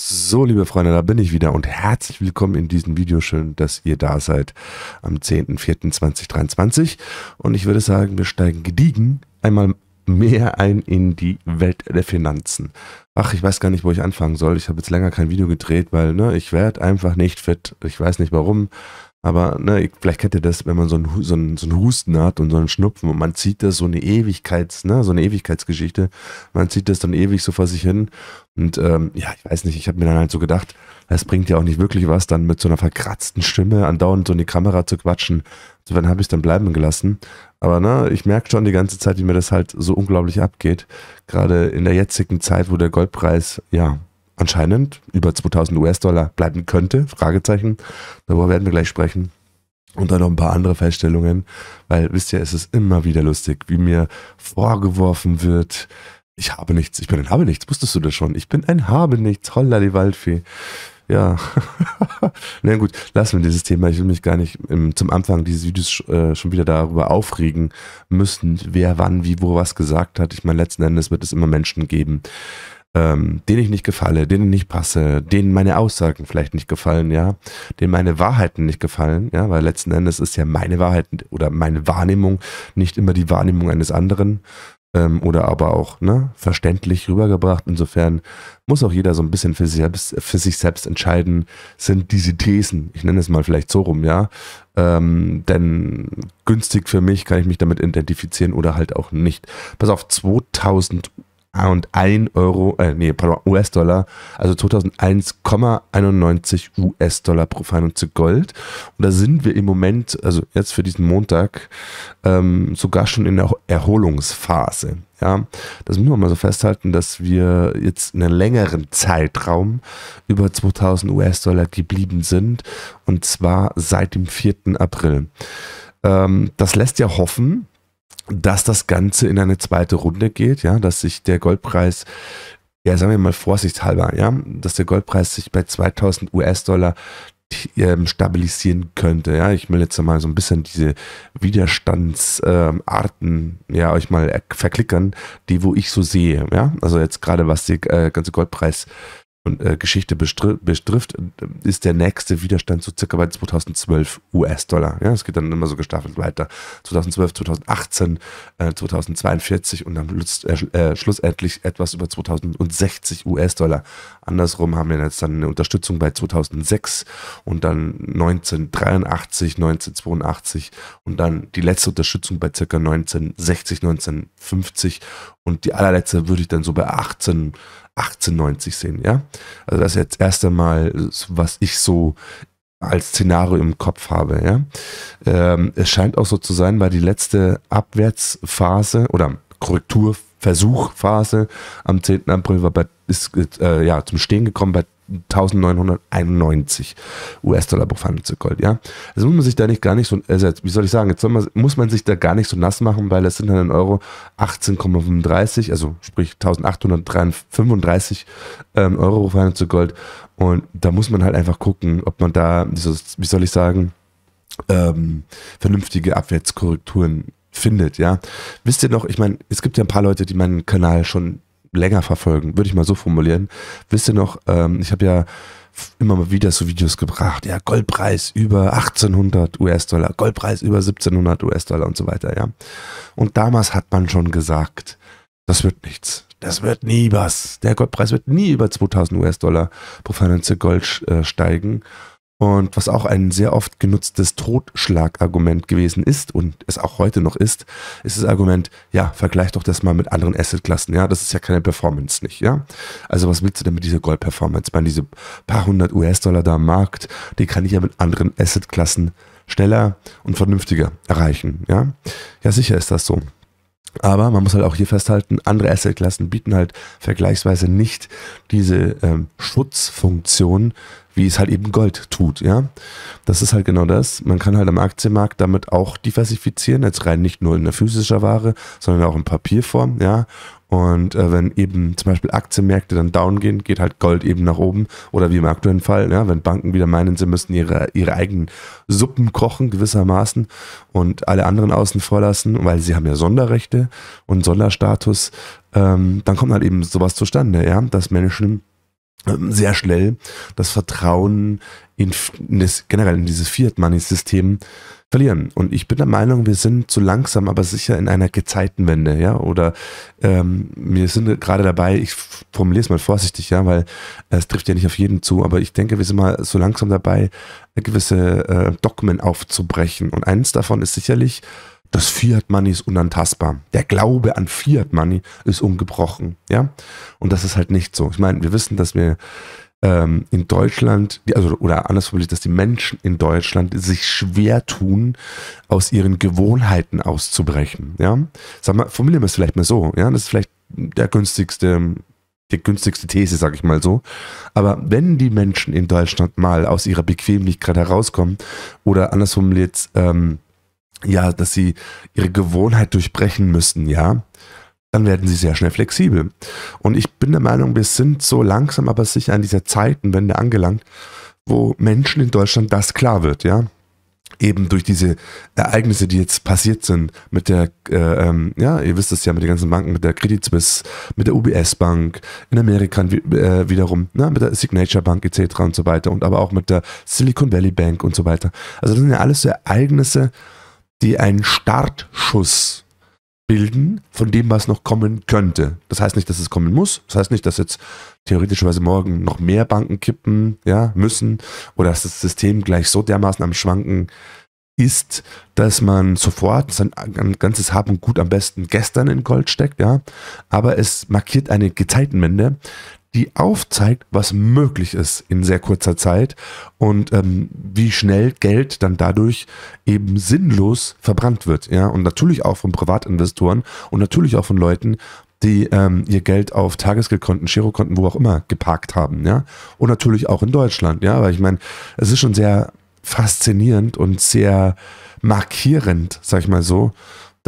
So, liebe Freunde, da bin ich wieder und herzlich willkommen in diesem Video. Schön, dass ihr da seid am 10.04.2023. Und ich würde sagen, wir steigen gediegen einmal mehr ein in die Welt der Finanzen. Ach, ich weiß gar nicht, wo ich anfangen soll. Ich habe jetzt länger kein Video gedreht, weil ne, ich werde einfach nicht fit. Ich weiß nicht warum. Aber ne, vielleicht kennt ihr das, wenn man so einen, so, einen, so einen Husten hat und so einen Schnupfen und man zieht das so eine Ewigkeits, ne, so eine Ewigkeitsgeschichte. Man zieht das dann ewig so vor sich hin. Und ähm, ja, ich weiß nicht, ich habe mir dann halt so gedacht, es bringt ja auch nicht wirklich was, dann mit so einer verkratzten Stimme andauernd so in die Kamera zu quatschen. Insofern habe ich es dann bleiben gelassen. Aber ne, ich merke schon die ganze Zeit, wie mir das halt so unglaublich abgeht. Gerade in der jetzigen Zeit, wo der Goldpreis, ja, anscheinend über 2000 US-Dollar bleiben könnte, Fragezeichen. Darüber werden wir gleich sprechen. Und dann noch ein paar andere Feststellungen, weil wisst ihr, es ist immer wieder lustig, wie mir vorgeworfen wird, ich habe nichts, ich bin ein habe nichts, wusstest du das schon? Ich bin ein habe nichts, holla die Waldfee. Ja, na gut, lassen wir dieses Thema. Ich will mich gar nicht im, zum Anfang dieses Videos äh, schon wieder darüber aufregen müssen, wer wann, wie, wo was gesagt hat. Ich meine, letzten Endes wird es immer Menschen geben, ähm, denen ich nicht gefalle, denen ich nicht passe, denen meine Aussagen vielleicht nicht gefallen, ja, denen meine Wahrheiten nicht gefallen, ja, weil letzten Endes ist ja meine Wahrheit oder meine Wahrnehmung nicht immer die Wahrnehmung eines anderen ähm, oder aber auch ne, verständlich rübergebracht. Insofern muss auch jeder so ein bisschen für sich selbst, für sich selbst entscheiden, sind diese Thesen, ich nenne es mal vielleicht so rum, ja, ähm, denn günstig für mich kann ich mich damit identifizieren oder halt auch nicht. Pass auf, 2000 und 1 Euro, äh, nee, pardon, US-Dollar, also 2001,91 US-Dollar pro Feinunze Gold. Und da sind wir im Moment, also jetzt für diesen Montag, ähm, sogar schon in der Erholungsphase. Ja, das müssen wir mal so festhalten, dass wir jetzt einen längeren Zeitraum über 2000 US-Dollar geblieben sind und zwar seit dem 4. April. Ähm, das lässt ja hoffen, dass das Ganze in eine zweite Runde geht, ja, dass sich der Goldpreis, ja, sagen wir mal vorsichtshalber, ja, dass der Goldpreis sich bei 2000 US-Dollar ähm, stabilisieren könnte. Ja, ich will jetzt mal so ein bisschen diese Widerstandsarten ähm, ja euch mal verklickern, die wo ich so sehe. Ja, also jetzt gerade was der äh, ganze Goldpreis äh, Geschichte betrifft, ist der nächste Widerstand so circa bei 2012 US-Dollar. Ja, es geht dann immer so gestaffelt weiter. 2012, 2018, äh, 2042 und dann äh, äh, schlussendlich etwas über 2060 US-Dollar. Andersrum haben wir jetzt dann eine Unterstützung bei 2006 und dann 1983, 1982 und dann die letzte Unterstützung bei circa 1960, 1950 und die allerletzte würde ich dann so bei 18, 1890 sehen, ja. Also das ist jetzt das erste Mal, was ich so als Szenario im Kopf habe, ja. Ähm, es scheint auch so zu sein, weil die letzte Abwärtsphase oder Korrekturversuchphase am 10. April war bei, ist äh, ja, zum Stehen gekommen bei 1991 US-Dollar pro zu Gold, ja. Also muss man sich da nicht gar nicht so, also wie soll ich sagen, jetzt man, muss man sich da gar nicht so nass machen, weil es sind dann halt in Euro 18,35, also sprich 1835 ähm, Euro pro Gold und da muss man halt einfach gucken, ob man da, wie soll ich sagen, ähm, vernünftige Abwärtskorrekturen findet, ja. Wisst ihr noch, ich meine, es gibt ja ein paar Leute, die meinen Kanal schon länger verfolgen, würde ich mal so formulieren. Wisst ihr noch, ähm, ich habe ja immer mal wieder so Videos gebracht, ja, Goldpreis über 1800 US-Dollar, Goldpreis über 1700 US-Dollar und so weiter, ja. Und damals hat man schon gesagt, das wird nichts. Das wird nie was. Der Goldpreis wird nie über 2000 US-Dollar pro Finanze Gold äh, steigen. Und was auch ein sehr oft genutztes Totschlagargument gewesen ist und es auch heute noch ist, ist das Argument, ja, vergleich doch das mal mit anderen Assetklassen. Ja, das ist ja keine Performance nicht. Ja, also was willst du denn mit dieser Gold-Performance? Ich meine, diese paar hundert US-Dollar da am Markt, die kann ich ja mit anderen Assetklassen schneller und vernünftiger erreichen. Ja, ja, sicher ist das so. Aber man muss halt auch hier festhalten, andere Assetklassen bieten halt vergleichsweise nicht diese ähm, Schutzfunktion, wie es halt eben Gold tut, ja. Das ist halt genau das. Man kann halt am Aktienmarkt damit auch diversifizieren, jetzt rein nicht nur in der physischer Ware, sondern auch in Papierform, ja. Und äh, wenn eben zum Beispiel Aktienmärkte dann down gehen, geht halt Gold eben nach oben. Oder wie im aktuellen Fall, ja, wenn Banken wieder meinen, sie müssen ihre, ihre eigenen Suppen kochen gewissermaßen und alle anderen außen vor lassen, weil sie haben ja Sonderrechte und Sonderstatus, ähm, dann kommt halt eben sowas zustande, ja, dass Menschen ähm, sehr schnell das Vertrauen in, in das, generell in dieses Fiat-Money-System verlieren. Und ich bin der Meinung, wir sind zu langsam, aber sicher in einer Gezeitenwende, ja. Oder ähm, wir sind gerade dabei, ich formuliere es mal vorsichtig, ja, weil äh, es trifft ja nicht auf jeden zu, aber ich denke, wir sind mal so langsam dabei, gewisse äh, Dogmen aufzubrechen. Und eins davon ist sicherlich, das Fiat Money ist unantastbar. Der Glaube an Fiat Money ist ungebrochen. Ja? Und das ist halt nicht so. Ich meine, wir wissen, dass wir ähm, in Deutschland, also, oder anders formuliert, dass die Menschen in Deutschland sich schwer tun, aus ihren Gewohnheiten auszubrechen. Ja? Sag mal, formulieren wir es vielleicht mal so. Ja? Das ist vielleicht der günstigste die günstigste These, sag ich mal so. Aber wenn die Menschen in Deutschland mal aus ihrer Bequemlichkeit herauskommen oder andersrum jetzt, ähm, ja, dass sie ihre Gewohnheit durchbrechen müssen, ja, dann werden sie sehr schnell flexibel. Und ich bin der Meinung, wir sind so langsam aber sicher an dieser Zeitenwende angelangt, wo Menschen in Deutschland das klar wird, ja. Eben durch diese Ereignisse, die jetzt passiert sind, mit der, äh, ähm, ja, ihr wisst es ja, mit den ganzen Banken, mit der Credit Suisse, mit der UBS Bank, in Amerika äh, wiederum, na, ne, mit der Signature Bank etc. und so weiter und aber auch mit der Silicon Valley Bank und so weiter. Also das sind ja alles so Ereignisse, die einen Startschuss bilden von dem, was noch kommen könnte. Das heißt nicht, dass es kommen muss. Das heißt nicht, dass jetzt theoretischerweise morgen noch mehr Banken kippen ja, müssen oder dass das System gleich so dermaßen am Schwanken ist, dass man sofort sein ganzes Haben Gut am besten gestern in Gold steckt, ja. Aber es markiert eine Gezeitenwende, die aufzeigt, was möglich ist in sehr kurzer Zeit und ähm, wie schnell Geld dann dadurch eben sinnlos verbrannt wird. Ja? Und natürlich auch von Privatinvestoren und natürlich auch von Leuten, die ähm, ihr Geld auf Tagesgeldkonten, Girokonten, wo auch immer geparkt haben. Ja? Und natürlich auch in Deutschland. Ja? Weil ich meine, es ist schon sehr faszinierend und sehr markierend, sag ich mal so,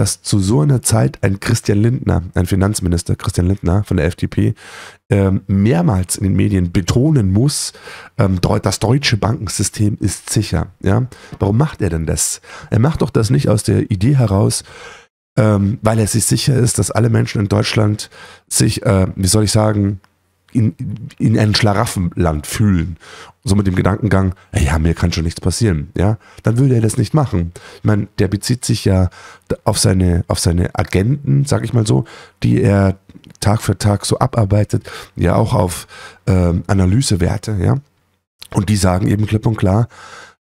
dass zu so einer Zeit ein Christian Lindner, ein Finanzminister Christian Lindner von der FDP, ähm, mehrmals in den Medien betonen muss, ähm, das deutsche Bankensystem ist sicher. Ja? Warum macht er denn das? Er macht doch das nicht aus der Idee heraus, ähm, weil er sich sicher ist, dass alle Menschen in Deutschland sich, äh, wie soll ich sagen, in, in ein Schlaraffenland fühlen. So mit dem Gedankengang, ja, mir kann schon nichts passieren, ja, dann würde er das nicht machen. Ich meine, der bezieht sich ja auf seine, auf seine Agenten, sag ich mal so, die er Tag für Tag so abarbeitet, ja auch auf ähm, Analysewerte, ja. Und die sagen eben klipp und klar,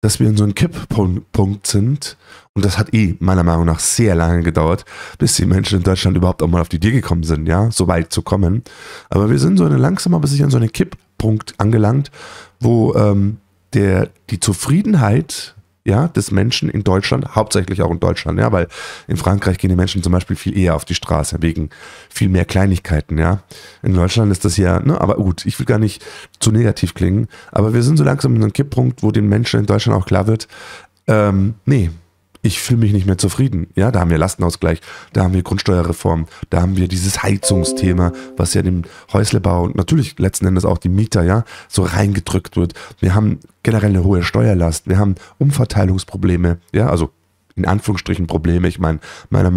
dass wir in so einem Kipppunkt sind und das hat eh meiner Meinung nach sehr lange gedauert, bis die Menschen in Deutschland überhaupt auch mal auf die Idee gekommen sind, ja, so weit zu kommen. Aber wir sind so eine langsam aber sicher an so einen Kipppunkt angelangt, wo ähm, der, die Zufriedenheit ja, des Menschen in Deutschland, hauptsächlich auch in Deutschland, ja, weil in Frankreich gehen die Menschen zum Beispiel viel eher auf die Straße, wegen viel mehr Kleinigkeiten, ja. In Deutschland ist das ja, ne, aber gut, ich will gar nicht zu negativ klingen, aber wir sind so langsam in einem Kipppunkt, wo den Menschen in Deutschland auch klar wird, ähm, nee, ich fühle mich nicht mehr zufrieden. Ja, da haben wir Lastenausgleich, da haben wir Grundsteuerreform, da haben wir dieses Heizungsthema, was ja dem Häuslebau und natürlich letzten Endes auch die Mieter ja so reingedrückt wird. Wir haben generell eine hohe Steuerlast, wir haben Umverteilungsprobleme, ja, also in Anführungsstrichen Probleme. Ich meine, meiner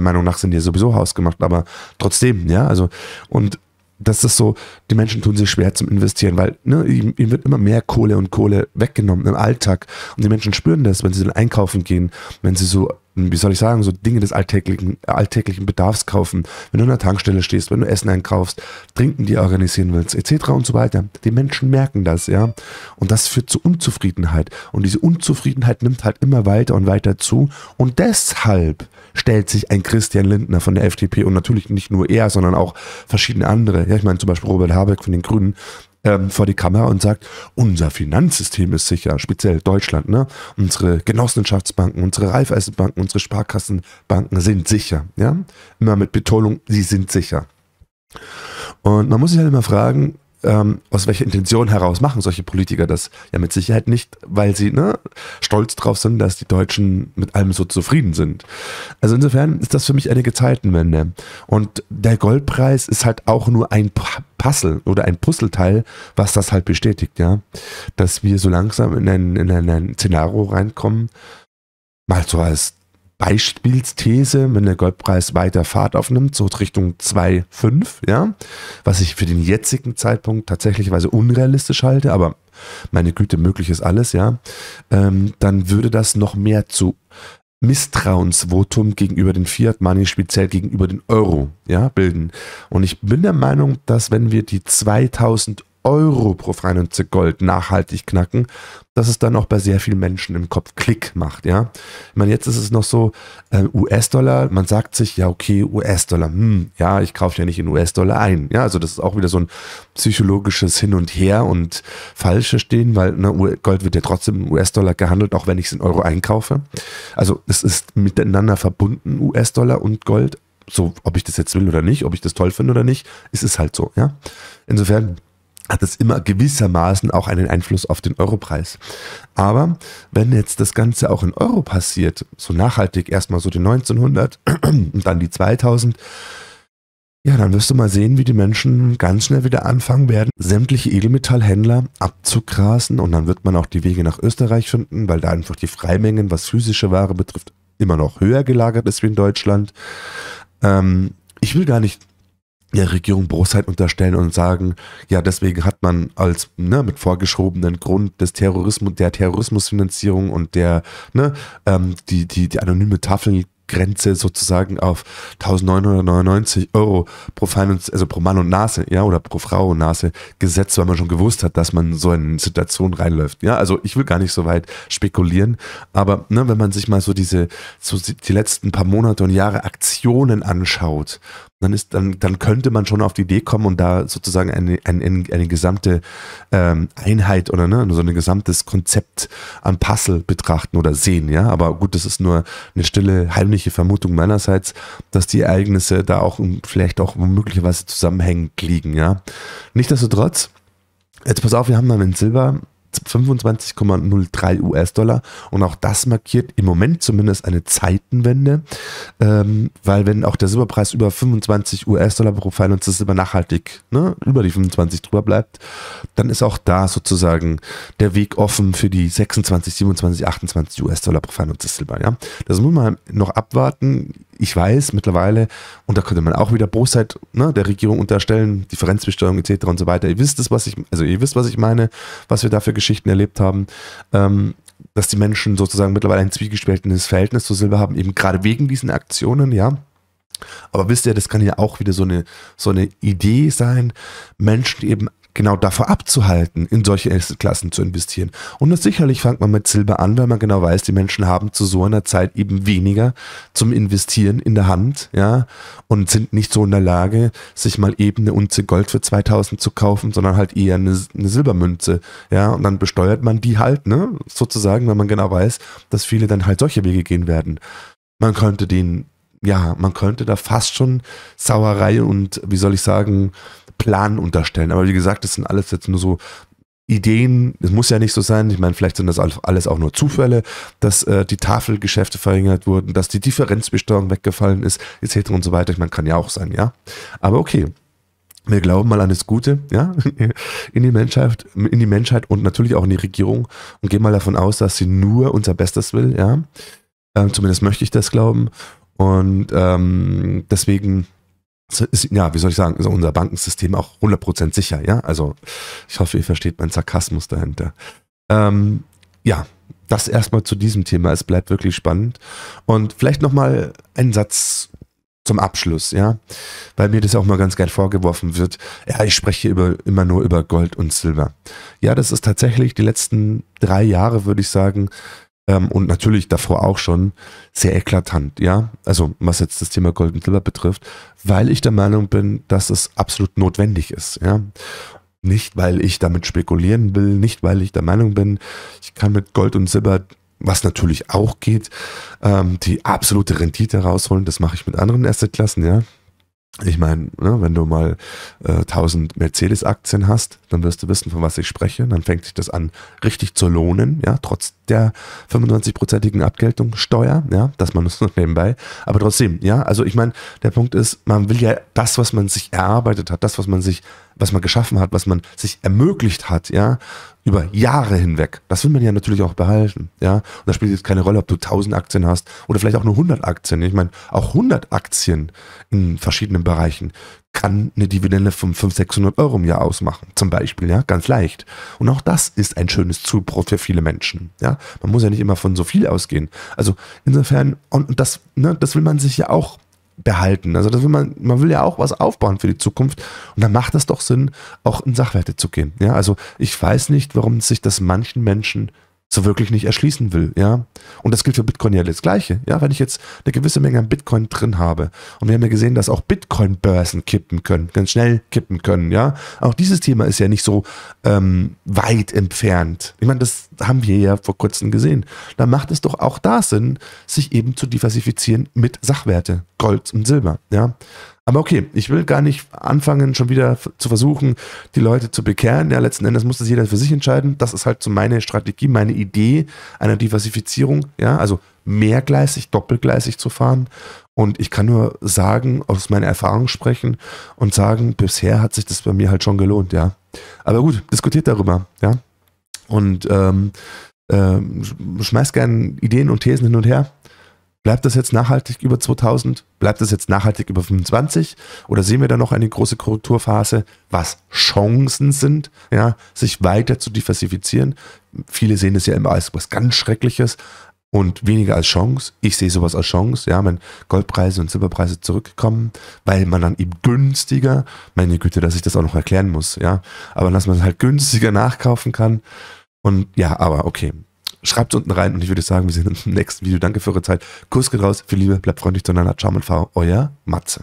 Meinung, nach sind die sowieso hausgemacht, aber trotzdem, ja, also und das ist so, die Menschen tun sich schwer zum Investieren, weil ne, ihm, wird immer mehr Kohle und Kohle weggenommen im Alltag. Und die Menschen spüren das, wenn sie dann einkaufen gehen, wenn sie so wie soll ich sagen, so Dinge des alltäglichen, alltäglichen Bedarfs kaufen. Wenn du an der Tankstelle stehst, wenn du Essen einkaufst, Trinken dir organisieren willst, etc. und so weiter. Die Menschen merken das, ja. Und das führt zu Unzufriedenheit. Und diese Unzufriedenheit nimmt halt immer weiter und weiter zu. Und deshalb stellt sich ein Christian Lindner von der FDP und natürlich nicht nur er, sondern auch verschiedene andere. Ja, ich meine zum Beispiel Robert Habeck von den Grünen, ähm, vor die Kamera und sagt, unser Finanzsystem ist sicher, speziell Deutschland, ne? Unsere Genossenschaftsbanken, unsere Raiffeisenbanken, unsere Sparkassenbanken sind sicher, ja? Immer mit Betonung, sie sind sicher. Und man muss sich halt immer fragen, ähm, aus welcher Intention heraus machen solche Politiker das? Ja, mit Sicherheit nicht, weil sie ne, stolz drauf sind, dass die Deutschen mit allem so zufrieden sind. Also insofern ist das für mich eine Gezeitenwende. Und der Goldpreis ist halt auch nur ein Puzzle oder ein Puzzleteil, was das halt bestätigt, ja. Dass wir so langsam in ein, in ein, Szenario reinkommen, mal so als Beispielsthese, wenn der Goldpreis weiter Fahrt aufnimmt, so Richtung 2,5, ja, was ich für den jetzigen Zeitpunkt tatsächlich unrealistisch halte, aber meine Güte, möglich ist alles, ja, ähm, dann würde das noch mehr zu Misstrauensvotum gegenüber den Fiat Money, speziell gegenüber den Euro, ja, bilden. Und ich bin der Meinung, dass wenn wir die 2000 Euro pro Freienze Gold nachhaltig knacken, dass es dann auch bei sehr vielen Menschen im Kopf Klick macht, ja. Ich meine, jetzt ist es noch so, äh, US-Dollar, man sagt sich, ja, okay, US-Dollar, hm, ja, ich kaufe ja nicht in US-Dollar ein. Ja, also das ist auch wieder so ein psychologisches Hin und Her und falsche Stehen, weil ne, Gold wird ja trotzdem in US-Dollar gehandelt, auch wenn ich es in Euro einkaufe. Also es ist miteinander verbunden, US-Dollar und Gold. So, ob ich das jetzt will oder nicht, ob ich das toll finde oder nicht, ist es halt so, ja. Insofern hat es immer gewissermaßen auch einen Einfluss auf den Europreis. Aber wenn jetzt das Ganze auch in Euro passiert, so nachhaltig erstmal so die 1900 und dann die 2000, ja, dann wirst du mal sehen, wie die Menschen ganz schnell wieder anfangen werden, sämtliche Edelmetallhändler abzugrasen und dann wird man auch die Wege nach Österreich finden, weil da einfach die Freimengen, was physische Ware betrifft, immer noch höher gelagert ist wie in Deutschland. Ähm, ich will gar nicht der Regierung Bosheit unterstellen und sagen, ja, deswegen hat man als ne, mit vorgeschobenen Grund des Terrorismus, der Terrorismusfinanzierung und der ne, ähm, die, die, die anonyme Tafelgrenze sozusagen auf 1999 Euro pro Finance, also pro Mann und Nase, ja, oder pro Frau und Nase gesetzt, weil man schon gewusst hat, dass man so in Situation reinläuft. Ja, also ich will gar nicht so weit spekulieren, aber ne, wenn man sich mal so diese, so die letzten paar Monate und Jahre Aktionen anschaut, dann ist, dann, dann könnte man schon auf die Idee kommen und da sozusagen eine, eine, eine gesamte ähm, Einheit oder ne, so ein gesamtes Konzept an Puzzle betrachten oder sehen, ja. Aber gut, das ist nur eine stille, heimliche Vermutung meinerseits, dass die Ereignisse da auch vielleicht auch möglicherweise zusammenhängend liegen, ja. Nichtsdestotrotz, jetzt pass auf, wir haben dann in Silber 25,03 US-Dollar. Und auch das markiert im Moment zumindest eine Zeitenwende, ähm, weil wenn auch der Silberpreis über 25 US-Dollar pro Pfeil und das Silber nachhaltig ne, über die 25 drüber bleibt, dann ist auch da sozusagen der Weg offen für die 26, 27, 28 US-Dollar pro Pfeil und das Silber. Ja? Das muss man noch abwarten. Ich weiß mittlerweile, und da könnte man auch wieder Bosheit ne, der Regierung unterstellen, Differenzbesteuerung etc. und so weiter. Ihr wisst es, was ich, also ihr wisst, was ich meine, was wir da für Geschichten erlebt haben. Ähm, dass die Menschen sozusagen mittlerweile ein zwiegespaltenes Verhältnis zu Silber haben, eben gerade wegen diesen Aktionen, ja. Aber wisst ihr, das kann ja auch wieder so eine, so eine Idee sein, Menschen eben genau davor abzuhalten, in solche Assetklassen zu investieren. Und das sicherlich fängt man mit Silber an, weil man genau weiß, die Menschen haben zu so einer Zeit eben weniger zum Investieren in der Hand, ja, und sind nicht so in der Lage, sich mal eben eine Unze Gold für 2000 zu kaufen, sondern halt eher eine, eine Silbermünze, ja, und dann besteuert man die halt, ne, sozusagen, weil man genau weiß, dass viele dann halt solche Wege gehen werden. Man könnte den ja, man könnte da fast schon Sauerei und, wie soll ich sagen, Plan unterstellen. Aber wie gesagt, das sind alles jetzt nur so Ideen, es muss ja nicht so sein, ich meine, vielleicht sind das alles auch nur Zufälle, dass äh, die Tafelgeschäfte verringert wurden, dass die Differenzbesteuerung weggefallen ist, etc. und so weiter. Ich meine, kann ja auch sein, ja. Aber okay. Wir glauben mal an das Gute, ja, in die Menschheit, in die Menschheit und natürlich auch in die Regierung und gehen mal davon aus, dass sie nur unser Bestes will, ja. Ähm, zumindest möchte ich das glauben. Und ähm, deswegen ist, ja, wie soll ich sagen, ist unser Bankensystem auch 100% sicher, ja? Also ich hoffe, ihr versteht meinen Sarkasmus dahinter. Ähm, ja, das erstmal zu diesem Thema. Es bleibt wirklich spannend. Und vielleicht nochmal ein Satz zum Abschluss, ja, weil mir das auch mal ganz gern vorgeworfen wird, ja, ich spreche über, immer nur über Gold und Silber. Ja, das ist tatsächlich die letzten drei Jahre, würde ich sagen, ähm, und natürlich davor auch schon sehr eklatant, ja. Also was jetzt das Thema Gold und Silber betrifft, weil ich der Meinung bin, dass es absolut notwendig ist, ja. Nicht, weil ich damit spekulieren will, nicht, weil ich der Meinung bin, ich kann mit Gold und Silber was natürlich auch geht, ähm, die absolute Rendite rausholen. Das mache ich mit anderen Assetklassen, ja. Ich meine, ne, wenn du mal äh, 1000 Mercedes-Aktien hast, dann wirst du wissen, von was ich spreche. Dann fängt sich das an, richtig zu lohnen, ja, trotz der 95-prozentigen Abgeltungssteuer, ja, dass man das nur nebenbei. Aber trotzdem, ja, also ich meine, der Punkt ist, man will ja das, was man sich erarbeitet hat, das, was man sich was man geschaffen hat, was man sich ermöglicht hat, ja, über Jahre hinweg. Das will man ja natürlich auch behalten, ja. Und da spielt jetzt keine Rolle, ob du 1000 Aktien hast oder vielleicht auch nur 100 Aktien. Ich meine, auch 100 Aktien in verschiedenen Bereichen kann eine Dividende von 500, 600 Euro im Jahr ausmachen, zum Beispiel, ja, ganz leicht. Und auch das ist ein schönes Zubrot für viele Menschen, ja. Man muss ja nicht immer von so viel ausgehen. Also insofern, und das, ne, das will man sich ja auch behalten. Also das will man, man will ja auch was aufbauen für die Zukunft und dann macht es doch Sinn, auch in Sachwerte zu gehen. Ja, also ich weiß nicht, warum sich das manchen Menschen so wirklich nicht erschließen will, ja. Und das gilt für Bitcoin ja das Gleiche, ja. Wenn ich jetzt eine gewisse Menge an Bitcoin drin habe und wir haben ja gesehen, dass auch Bitcoin-Börsen kippen können, ganz schnell kippen können, ja. Auch dieses Thema ist ja nicht so ähm, weit entfernt. Ich meine, das haben wir ja vor kurzem gesehen. Da macht es doch auch da Sinn, sich eben zu diversifizieren mit Sachwerte, Gold und Silber, ja. Aber okay, ich will gar nicht anfangen, schon wieder zu versuchen, die Leute zu bekehren. Ja, letzten Endes muss das jeder für sich entscheiden. Das ist halt so meine Strategie, meine Idee einer Diversifizierung. Ja, also mehrgleisig, doppelgleisig zu fahren. Und ich kann nur sagen, aus meiner Erfahrung sprechen und sagen, bisher hat sich das bei mir halt schon gelohnt, ja. Aber gut, diskutiert darüber, ja. Und ähm, ähm, schmeißt gerne Ideen und Thesen hin und her. Bleibt das jetzt nachhaltig über 2000? Bleibt das jetzt nachhaltig über 25? Oder sehen wir da noch eine große Korrekturphase, was Chancen sind, ja, sich weiter zu diversifizieren? Viele sehen das ja immer als was ganz Schreckliches und weniger als Chance. Ich sehe sowas als Chance, ja, wenn Goldpreise und Silberpreise zurückkommen, weil man dann eben günstiger, meine Güte, dass ich das auch noch erklären muss, ja, aber dass man halt günstiger nachkaufen kann. Und ja, aber okay, Schreibt es unten rein und ich würde sagen, wir sehen uns im nächsten Video. Danke für eure Zeit. Kuss geht raus, viel Liebe, bleibt freundlich zueinander. Ciao und V, euer Matze.